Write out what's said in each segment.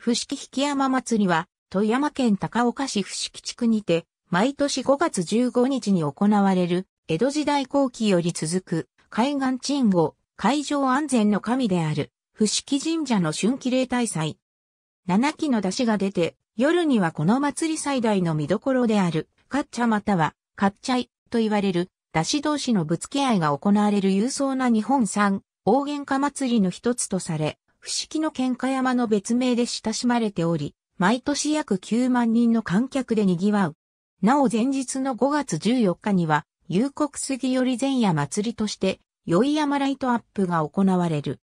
伏木引山祭りは、富山県高岡市伏木地区にて、毎年5月15日に行われる、江戸時代後期より続く、海岸鎮護、海上安全の神である、伏木神社の春季例大祭。7期の出汁が出て、夜にはこの祭り最大の見どころである、かっちゃまたは、かっちゃい、と言われる、出汁同士のぶつけ合いが行われる勇壮な日本産、大喧嘩祭りの一つとされ、不思議の喧嘩山の別名で親しまれており、毎年約9万人の観客で賑わう。なお前日の5月14日には、夕刻ぎより前夜祭りとして、宵山ライトアップが行われる。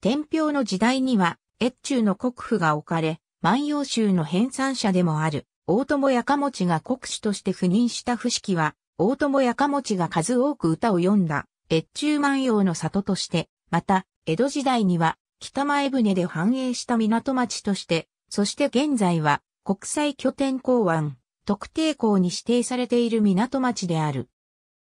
天平の時代には、越中の国府が置かれ、万葉集の編纂者でもある、大友やかもちが国主として赴任した不木は、大友やかもちが数多く歌を詠んだ、越中万葉の里として、また、江戸時代には、北前船で繁栄した港町として、そして現在は国際拠点港湾、特定港に指定されている港町である。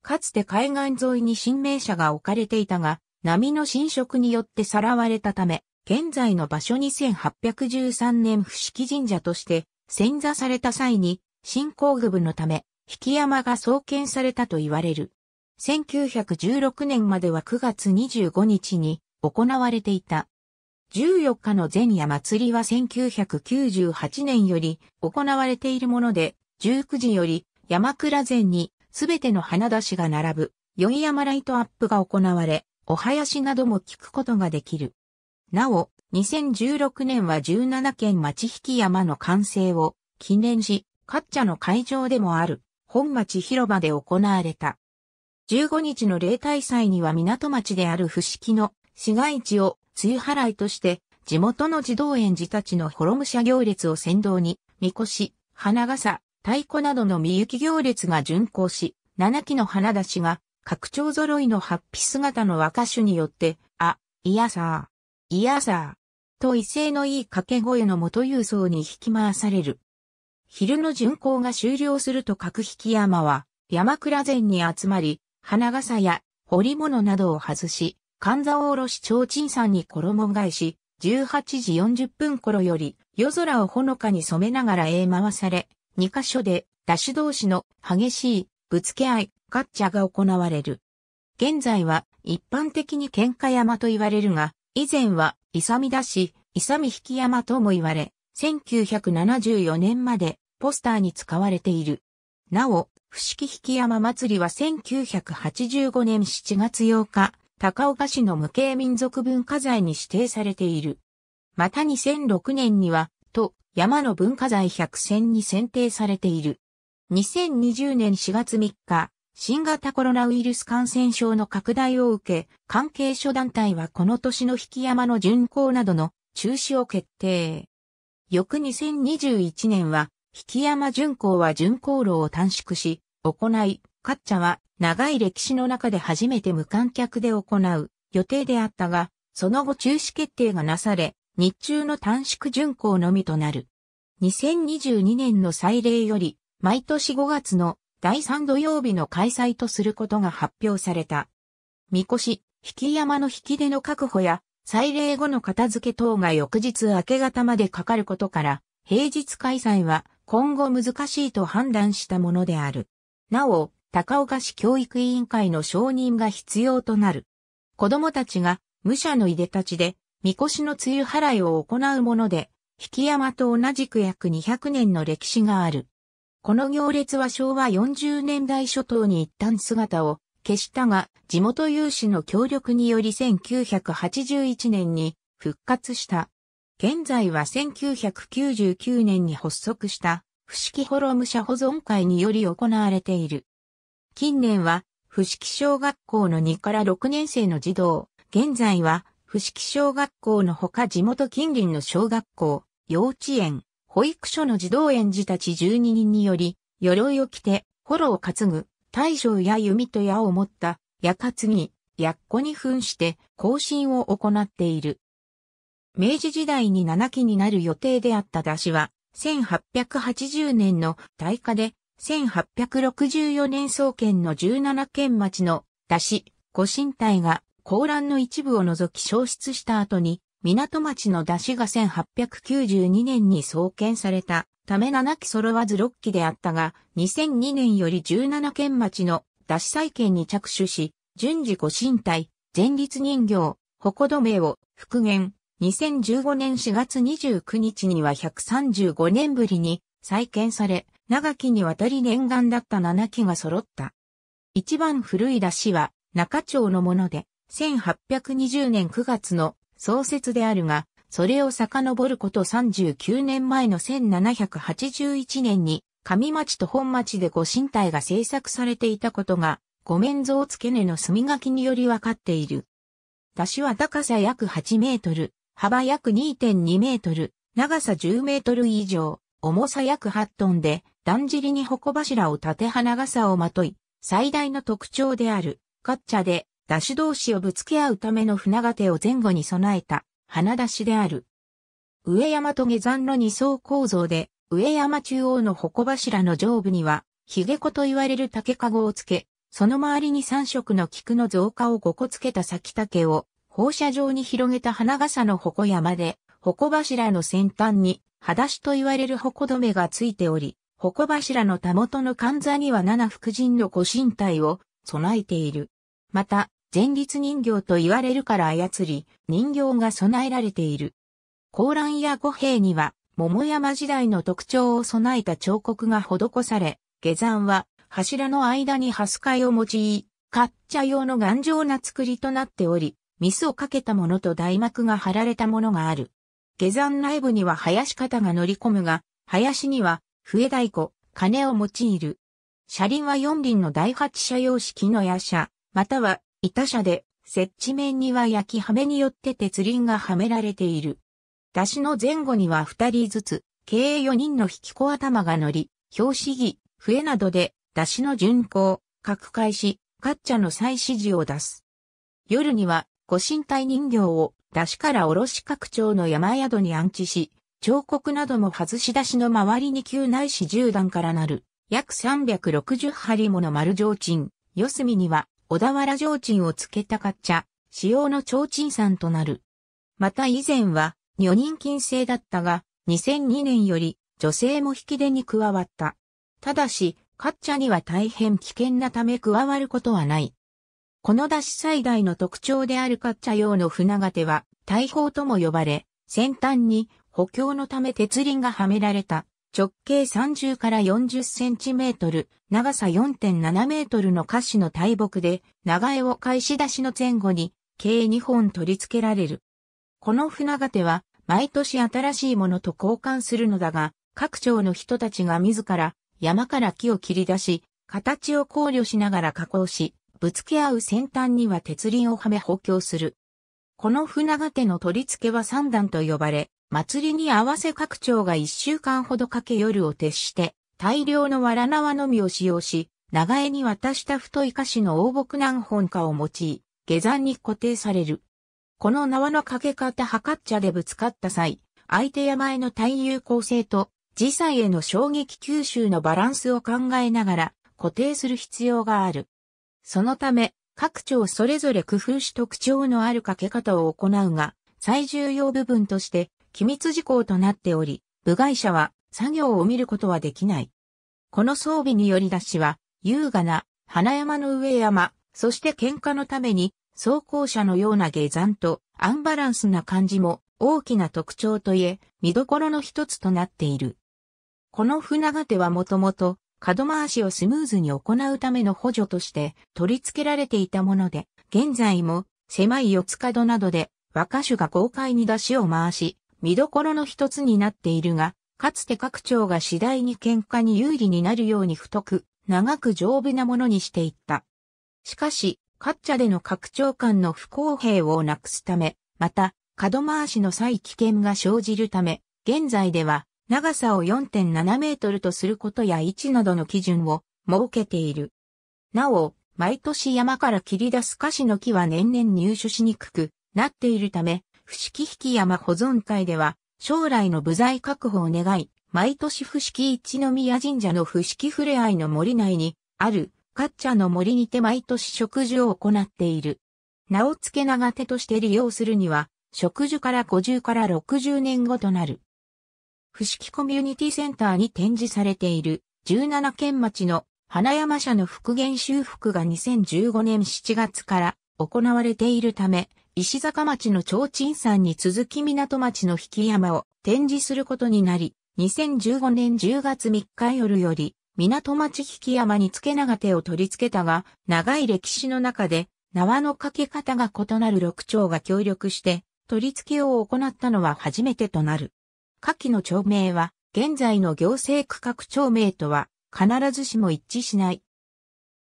かつて海岸沿いに新名車が置かれていたが、波の侵食によってさらわれたため、現在の場所2813年伏木神社として潜座された際に、新興部のため、引山が創建されたと言われる。1916年までは9月25日に行われていた。14日の前夜祭りは1998年より行われているもので、19時より山倉前にすべての花出しが並ぶ、宵山ライトアップが行われ、お囃子なども聞くことができる。なお、2016年は17県町引山の完成を記念し、カッチャの会場でもある本町広場で行われた。15日の例大祭には港町である伏木の市街地を梅雨払いとして、地元の児童園児たちの滅む者行列を先導に、みこし、花笠、太鼓などのみゆき行列が巡行し、七期の花出しが、拡張揃いのハッピ姿の若手によって、あ、いやさー、いやさと威勢のいい掛け声の元郵送に引き回される。昼の巡行が終了すると角引山は、山倉前に集まり、花笠や、彫り物などを外し、神座おろし提灯山に衣替えし、18時40分頃より夜空をほのかに染めながら絵回され、2カ所でダッシュ同士の激しいぶつけ合い、ガッチャが行われる。現在は一般的に喧嘩山と言われるが、以前は勇み出だし、勇み引き山とも言われ、1974年までポスターに使われている。なお、伏木引山祭りは1985年7月8日、高岡市の無形民族文化財に指定されている。また2006年には、と、山の文化財百選に選定されている。2020年4月3日、新型コロナウイルス感染症の拡大を受け、関係諸団体はこの年の引山の巡行などの中止を決定。翌2021年は、引山巡行は巡行路を短縮し、行い、カッチャは長い歴史の中で初めて無観客で行う予定であったが、その後中止決定がなされ、日中の短縮巡行のみとなる。2022年の祭礼より、毎年5月の第3土曜日の開催とすることが発表された。みこし、引山の引出の確保や、祭礼後の片付け等が翌日明け方までかかることから、平日開催は今後難しいと判断したものである。なお、高岡市教育委員会の承認が必要となる。子供たちが武者のいでたちで、神輿の梅雨払いを行うもので、引山と同じく約200年の歴史がある。この行列は昭和40年代初頭に一旦姿を消したが、地元有志の協力により1981年に復活した。現在は1999年に発足した、不木ホロ武者保存会により行われている。近年は、伏木小学校の2から6年生の児童、現在は、伏木小学校のほか地元近隣の小学校、幼稚園、保育所の児童園児たち12人により、鎧を着て、幌を担ぐ、大将や弓と矢を持った、矢担ぎ、矢っこに噴して、行進を行っている。明治時代に7期になる予定であった出しは、1880年の大火で1864年創建の17県町の出汁ご神体が高乱の一部を除き消失した後に、港町の出汁が1892年に創建されたため7期揃わず6期であったが、2002年より17県町の出汁再建に着手し、順次ご神体、前立人形、矛止を復元。2015年4月29日には135年ぶりに再建され、長きにわたり念願だった7基が揃った。一番古い出しは中町のもので、1820年9月の創設であるが、それを遡ること39年前の1781年に、上町と本町でご神体が制作されていたことが、ご面像付け根の墨書きによりわかっている。出しは高さ約8メートル、幅約2.2メートル、長さ10メートル以上、重さ約8トンで、だんじりに鉾柱を立て花傘をまとい、最大の特徴である、カッチャで、出し同士をぶつけ合うための船がてを前後に備えた、花出しである。上山と下山の二層構造で、上山中央の鉾柱の上部には、ヒゲ子と言われる竹籠をつけ、その周りに三色の菊の造花を五個つけた先竹を、放射状に広げた花傘の鉾山で、鉾柱の先端に、裸足と言われる鉾止めがついており、鉾柱のたもとの神座には七福神の御神体を備えている。また、前立人形と言われるから操り、人形が備えられている。高乱や五兵には、桃山時代の特徴を備えた彫刻が施され、下山は柱の間にハスイを用い、カッチャ用の頑丈な作りとなっており、ミスをかけたものと大幕が張られたものがある。下山内部には林方が乗り込むが、林には笛太鼓、鐘を用いる。車輪は四輪の第八車用式の矢車、または板車で、設置面には焼きはめによって鉄輪がはめられている。出しの前後には二人ずつ、計四人の引き子頭が乗り、表紙儀、笛などで、出しの巡行、各開始、カッチャの再指示を出す。夜には、ご神体人形を、出しからおろし各町の山宿に安置し、彫刻なども外し出しの周りに旧ないし10段からなる、約360針もの丸提灯、四隅には小田原提灯を付けたかっちゃ、使用の提灯んとなる。また以前は、女人禁制だったが、2002年より女性も引き出に加わった。ただし、カッチャには大変危険なため加わることはない。この出し最大の特徴であるカッチャ用の船型は大砲とも呼ばれ、先端に補強のため鉄輪がはめられた直径30から40センチメートル、長さ4.7メートルの歌詞の大木で、長江を返し出しの前後に、計2本取り付けられる。この船がては、毎年新しいものと交換するのだが、各町の人たちが自ら、山から木を切り出し、形を考慮しながら加工し、ぶつけ合う先端には鉄輪をはめ補強する。この船がての取り付けは三段と呼ばれ、祭りに合わせ各町が一週間ほどかけ夜を徹して、大量の藁縄のみを使用し、長江に渡した太い歌詞の大木何本かを用い、下山に固定される。この縄のかけ方はかっちゃでぶつかった際、相手山への対流構成と、自際への衝撃吸収のバランスを考えながら固定する必要がある。そのため、各町それぞれ工夫し特徴のあるかけ方を行うが、最重要部分として、機密事項となっており、部外者は作業を見ることはできない。この装備により出しは、優雅な花山の上山、そして喧嘩のために、装甲車のような下山とアンバランスな感じも大きな特徴といえ、見どころの一つとなっている。この船がてはもともと、角回しをスムーズに行うための補助として取り付けられていたもので、現在も狭い四つ角などで若手が豪快に出しを回し、見どころの一つになっているが、かつて各町が次第に喧嘩に有利になるように太く、長く丈夫なものにしていった。しかし、カッチャでの拡張間の不公平をなくすため、また、角回しの際危険が生じるため、現在では、長さを4.7メートルとすることや位置などの基準を設けている。なお、毎年山から切り出す菓子の木は年々入手しにくくなっているため、伏木引山保存会では、将来の部材確保を願い、毎年伏木一宮神社の伏木触れ合いの森内に、ある、カッチャの森にて毎年植樹を行っている。名を付け長手として利用するには、植樹から50から60年後となる。伏木コミュニティセンターに展示されている、17県町の花山社の復元修復が2015年7月から行われているため、石坂町の提灯山に続き港町の引山を展示することになり、2015年10月3日夜より、港町引山に付け長手を取り付けたが、長い歴史の中で、縄のかけ方が異なる六町が協力して、取り付けを行ったのは初めてとなる。下記の町名は、現在の行政区画町名とは、必ずしも一致しない。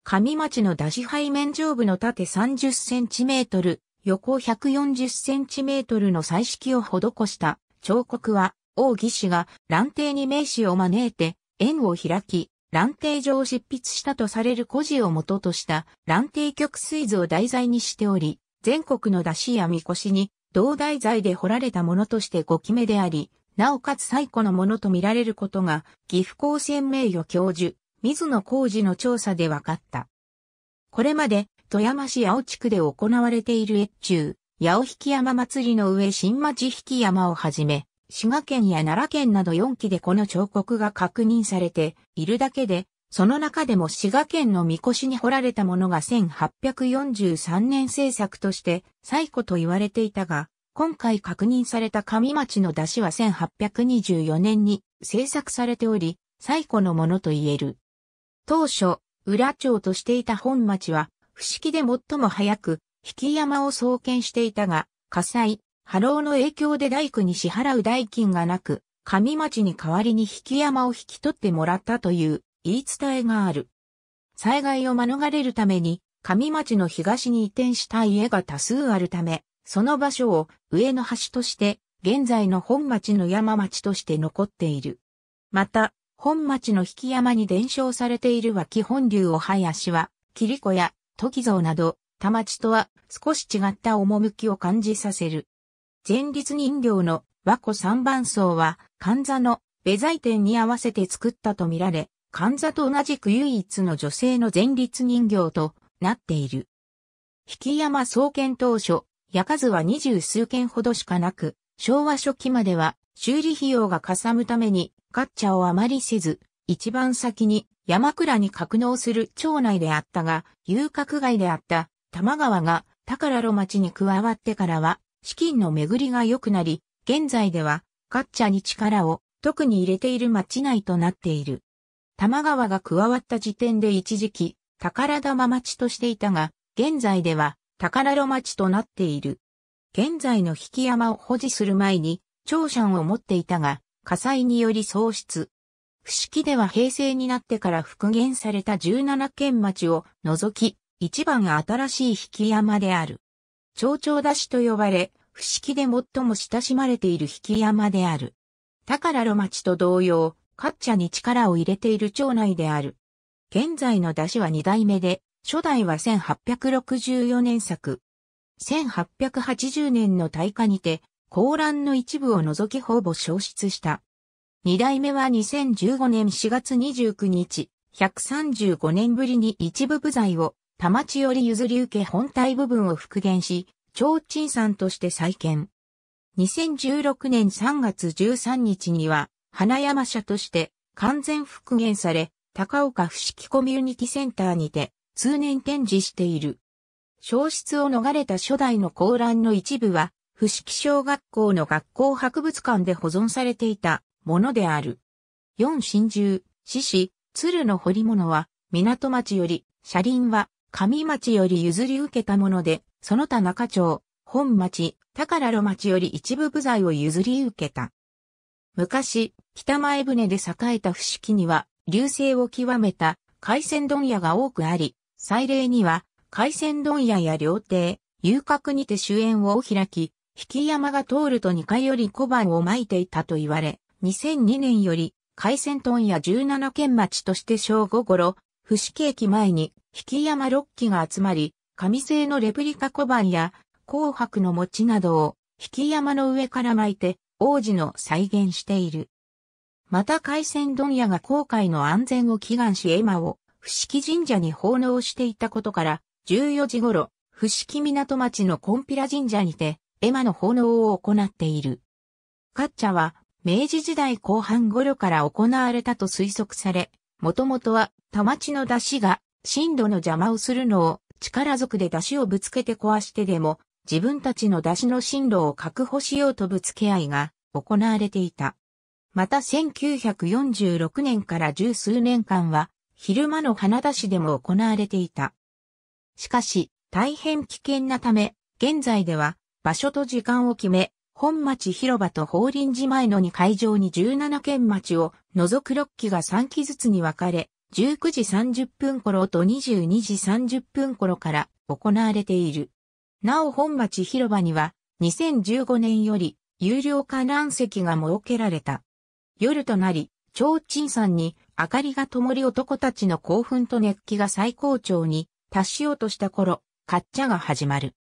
上町の出し背面上部の縦30センチメートル、横140センチメートルの彩色を施した彫刻は、王義氏が蘭亭に名士を招いて、縁を開き、蘭亭上を執筆したとされる古事を元とした蘭亭曲水図を題材にしており、全国の出しやみ越しに同題材で彫られたものとしてご期目であり、なおかつ最古のものと見られることが、岐阜高専名誉教授、水野浩二の調査で分かった。これまで富山市八尾地区で行われている越中、八尾引山祭りの上新町引山をはじめ、滋賀県や奈良県など4基でこの彫刻が確認されているだけで、その中でも滋賀県の神輿に彫られたものが1843年制作として最古と言われていたが、今回確認された上町の出汁は1824年に制作されており、最古のものと言える。当初、裏町としていた本町は式で最も早く、引山を創建していたが、火災、波浪の影響で大工に支払う代金がなく、上町に代わりに引山を引き取ってもらったという言い伝えがある。災害を免れるために、上町の東に移転した家が多数あるため、その場所を上の橋として、現在の本町の山町として残っている。また、本町の引山に伝承されている脇本流を囃子は、キリコや時像など、田町とは少し違った趣を感じさせる。前立人形の和子三番層は、神座の米ザ店に合わせて作ったとみられ、神座と同じく唯一の女性の前立人形となっている。引山創建当初、屋数は二十数件ほどしかなく、昭和初期までは修理費用がかさむために、ガッチャをあまりせず、一番先に山倉に格納する町内であったが、遊郭街であった玉川が宝路町に加わってからは、資金の巡りが良くなり、現在では、ガッチャに力を特に入れている町内となっている。玉川が加わった時点で一時期、宝玉町としていたが、現在では宝路町となっている。現在の引山を保持する前に、長山を持っていたが、火災により喪失。不思議では平成になってから復元された17県町を除き、一番新しい引山である。町長出しと呼ばれ、不思議で最も親しまれている引山である。宝路町と同様、カッチャに力を入れている町内である。現在の出しは二代目で、初代は1864年作。1880年の大火にて、高乱の一部を除きほぼ消失した。二代目は2015年4月29日、135年ぶりに一部部材を、田町より譲り受け本体部分を復元し、超鎮んとして再建。2016年3月13日には、花山社として完全復元され、高岡伏木コミュニティセンターにて通年展示している。消失を逃れた初代の高欄の一部は、伏木小学校の学校博物館で保存されていたものである。四神獣、獅子、鶴の彫り物は、港町より、車輪は、上町より譲り受けたもので、その他中町、本町、宝路町より一部部材を譲り受けた。昔、北前船で栄えた伏木には、流星を極めた海鮮問屋が多くあり、祭礼には、海鮮問屋や料亭、遊郭にて主演を開き、引山が通ると二階より小判を巻いていたと言われ、2002年より、海鮮問屋17県町として正午頃、伏木駅前に、引山6機が集まり、紙製のレプリカ小判や、紅白の餅などを、引山の上から巻いて、王子の再現している。また海鮮問屋が航海の安全を祈願し絵馬を、伏木神社に奉納していたことから、14時頃、伏木港町のコンピラ神社にて、絵馬の奉納を行っている。カッチャは、明治時代後半頃から行われたと推測され、もともとは、田町の出汁が、震度の邪魔をするのを、力ずくで出汁をぶつけて壊してでも、自分たちの出汁の進路を確保しようとぶつけ合いが、行われていた。また1946年から十数年間は、昼間の花出しでも行われていた。しかし、大変危険なため、現在では、場所と時間を決め、本町広場と法輪寺前の2会場に17県町を除く6機が3機ずつに分かれ、19時30分頃と22時30分頃から行われている。なお本町広場には2015年より有料観覧席が設けられた。夜となり、提灯さんに明かりが灯り男たちの興奮と熱気が最高潮に達しようとした頃、カッチャが始まる。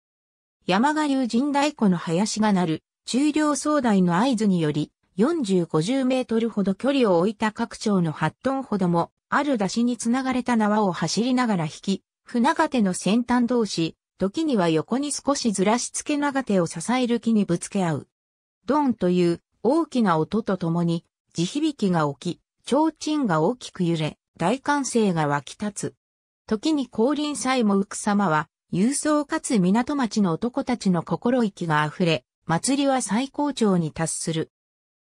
山賀流神大湖の林が鳴る、中量壮大の合図により、40-50メートルほど距離を置いた各町の8トンほども、ある出しにつながれた縄を走りながら引き、船がての先端同士、時には横に少しずらしつけ長手を支える木にぶつけ合う。ドンという大きな音とともに、地響きが起き、提灯が大きく揺れ、大歓声が湧き立つ。時に降臨さえも浮く様は、郵送かつ港町の男たちの心意気が溢れ、祭りは最高潮に達する。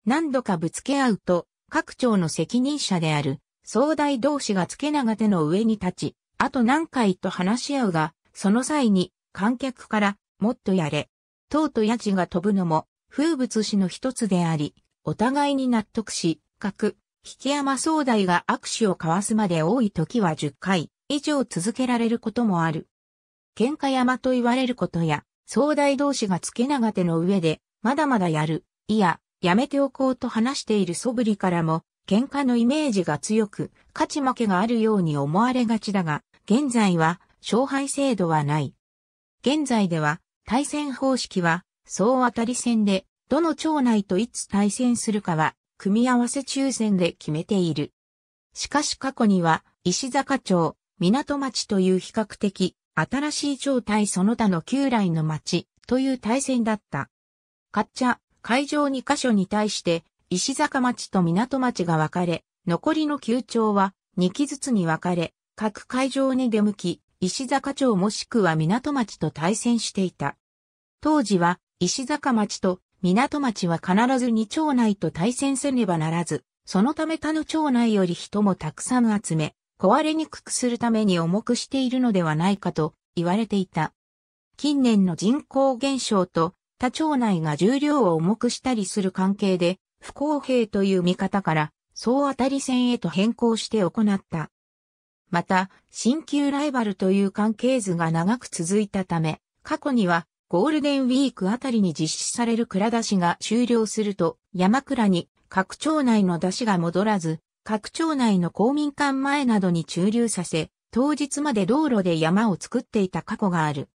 何度かぶつけ合うと、各町の責任者である、総大同士が付け長手の上に立ち、あと何回と話し合うが、その際に、観客から、もっとやれ。とうとやじが飛ぶのも、風物詩の一つであり、お互いに納得し、各、引山総大が握手を交わすまで多い時は10回以上続けられることもある。喧嘩山と言われることや、総大同士が付け長手の上で、まだまだやる、いや、やめておこうと話している素振りからも、喧嘩のイメージが強く、勝ち負けがあるように思われがちだが、現在は、勝敗制度はない。現在では、対戦方式は、総当たり戦で、どの町内といつ対戦するかは、組み合わせ抽選で決めている。しかし過去には、石坂町、港町という比較的新しい町対その他の旧来の町という対戦だった。カッチャ、会場2カ所に対して石坂町と港町が分かれ、残りの旧町は2期ずつに分かれ、各会場に出向き、石坂町もしくは港町と対戦していた。当時は石坂町と港町は必ず2町内と対戦せねばならず、そのため他の町内より人もたくさん集め、壊れにくくするために重くしているのではないかと言われていた。近年の人口減少と他町内が重量を重くしたりする関係で不公平という見方から総当たり戦へと変更して行った。また、新旧ライバルという関係図が長く続いたため、過去にはゴールデンウィークあたりに実施される蔵出しが終了すると山倉に各町内の出しが戻らず、各町内の公民館前などに駐留させ、当日まで道路で山を作っていた過去がある。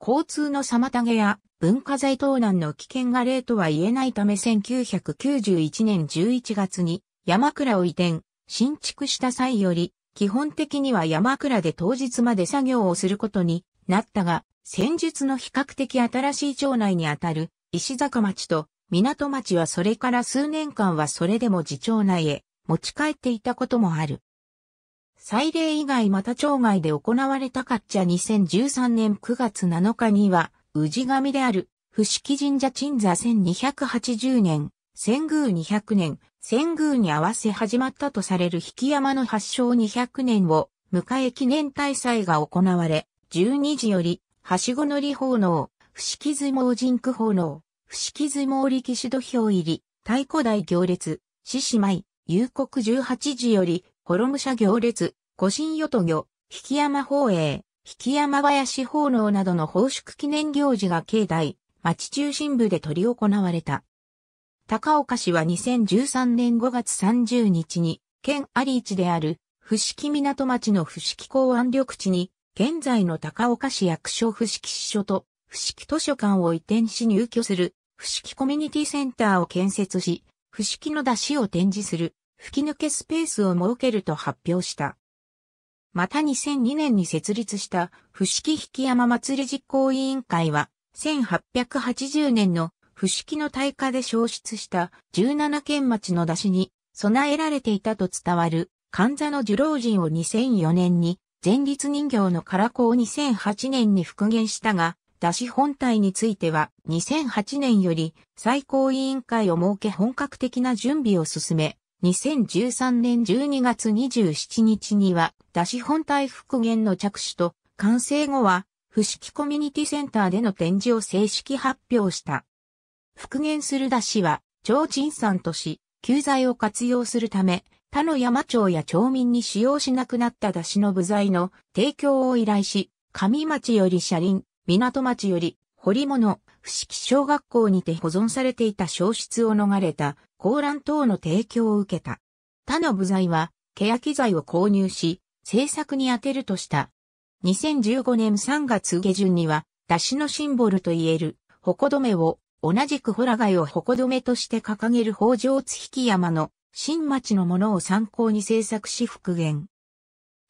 交通の妨げや文化財盗難の危険が例とは言えないため1991年11月に山倉を移転、新築した際より、基本的には山倉で当日まで作業をすることになったが、先日の比較的新しい町内にあたる石坂町と港町はそれから数年間はそれでも自町内へ持ち帰っていたこともある。祭礼以外また町外で行われたかっちゃ2013年9月7日には、氏神である、伏木神社鎮座1280年、仙宮200年、仙宮に合わせ始まったとされる引山の発祥200年を迎え記念大祭が行われ、12時より、はしご乗り奉納、伏木相撲人工奉納、伏木相撲力士土俵入り、太鼓台行列、獅子舞、夕刻18時より、ホロム社行列、古神与都御、引山法営、引山林奉納などの奉祝記念行事が境内、町中心部で取り行われた。高岡市は2013年5月30日に、県ありである、伏木港町の伏木港湾緑地に、現在の高岡市役所伏木支所と、伏木図書館を移転し入居する、伏木コミュニティセンターを建設し、不式の出汁を展示する吹き抜けスペースを設けると発表した。また2002年に設立した不式引山祭り実行委員会は1880年の不式の大火で消失した17県町の出汁に備えられていたと伝わる神座の樹老人を2004年に前立人形の唐子を2008年に復元したが、出し本体については2008年より最高委員会を設け本格的な準備を進め、2013年12月27日には出し本体復元の着手と完成後は不式コミュニティセンターでの展示を正式発表した。復元する出汁は、超賃産とし、救済を活用するため、他の山町や町民に使用しなくなった出汁の部材の提供を依頼し、上町より車輪、港町より、堀物、伏木小学校にて保存されていた消失を逃れた、高乱等の提供を受けた。他の部材は、欅材を購入し、制作に充てるとした。2015年3月下旬には、出汁のシンボルといえる、矛止を、同じくホラ貝を矛止として掲げる北条津引山の、新町のものを参考に制作し復元。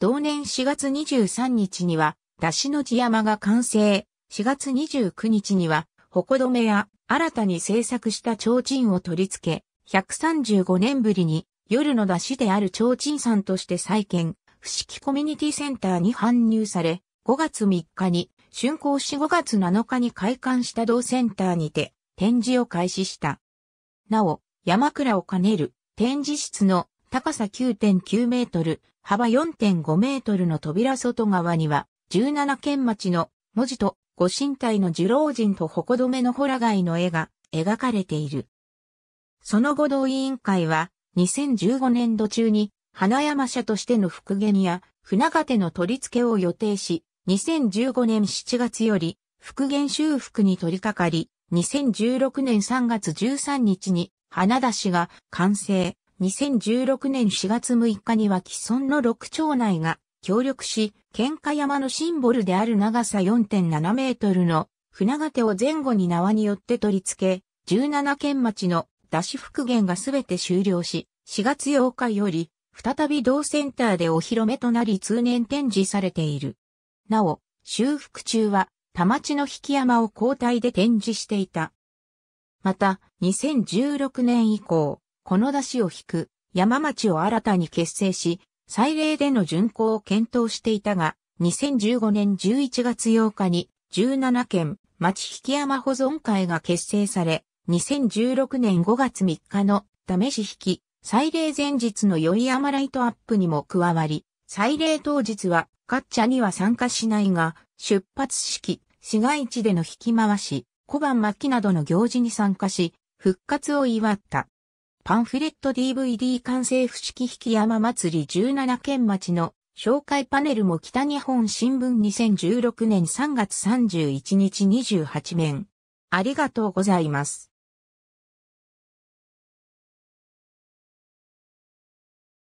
同年4月23日には、出しの地山が完成。4月29日には、どめや新たに制作した提灯を取り付け、135年ぶりに夜の出しである提灯さんとして再建、伏木コミュニティセンターに搬入され、5月3日に、竣工し5月7日に開館した同センターにて展示を開始した。なお、山倉を兼ねる展示室の高さ9.9メートル、幅4.5メートルの扉外側には、17県町の文字とご神体の受老人と矛めのホラ貝の絵が描かれている。その後同委員会は2015年度中に花山社としての復元や船形の取り付けを予定し、2015年7月より復元修復に取り掛かり、2016年3月13日に花出しが完成、2016年4月6日には既存の6町内が協力し、喧嘩山のシンボルである長さ4.7メートルの船形を前後に縄によって取り付け、17県町の出し復元がすべて終了し、4月8日より、再び同センターでお披露目となり通年展示されている。なお、修復中は、田町の引山を交代で展示していた。また、2016年以降、この出しを引く山町を新たに結成し、祭礼での巡行を検討していたが、2015年11月8日に17県町引山保存会が結成され、2016年5月3日の試し引き、祭礼前日の宵山ライトアップにも加わり、祭礼当日は、カッチャには参加しないが、出発式、市街地での引き回し、小判巻きなどの行事に参加し、復活を祝った。パンフレット DVD 完成不式引山祭り17県町の紹介パネルも北日本新聞2016年3月31日28面。ありがとうございます。